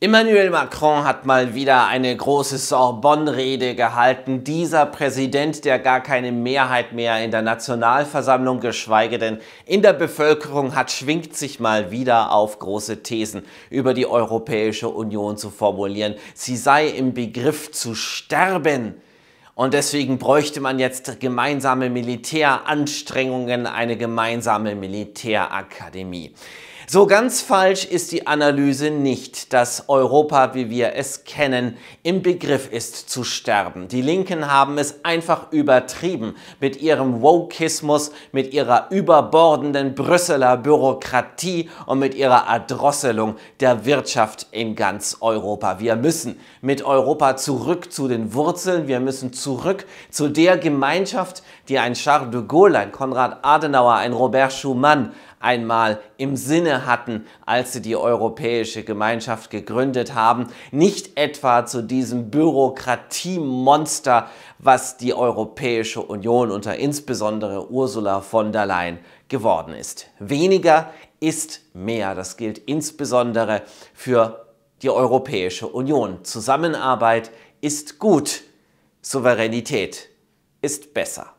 Emmanuel Macron hat mal wieder eine große Sorbonne-Rede gehalten. Dieser Präsident, der gar keine Mehrheit mehr in der Nationalversammlung, geschweige denn in der Bevölkerung hat, schwingt sich mal wieder auf große Thesen über die Europäische Union zu formulieren. Sie sei im Begriff zu sterben. Und deswegen bräuchte man jetzt gemeinsame Militäranstrengungen, eine gemeinsame Militärakademie. So ganz falsch ist die Analyse nicht, dass Europa, wie wir es kennen, im Begriff ist zu sterben. Die Linken haben es einfach übertrieben mit ihrem Wokismus, mit ihrer überbordenden Brüsseler Bürokratie und mit ihrer Erdrosselung der Wirtschaft in ganz Europa. Wir müssen mit Europa zurück zu den Wurzeln, wir müssen zurück zu der Gemeinschaft, die ein Charles de Gaulle, ein Konrad Adenauer, ein Robert Schumann, einmal im Sinne hatten, als sie die Europäische Gemeinschaft gegründet haben. Nicht etwa zu diesem Bürokratiemonster, was die Europäische Union unter insbesondere Ursula von der Leyen geworden ist. Weniger ist mehr. Das gilt insbesondere für die Europäische Union. Zusammenarbeit ist gut. Souveränität ist besser.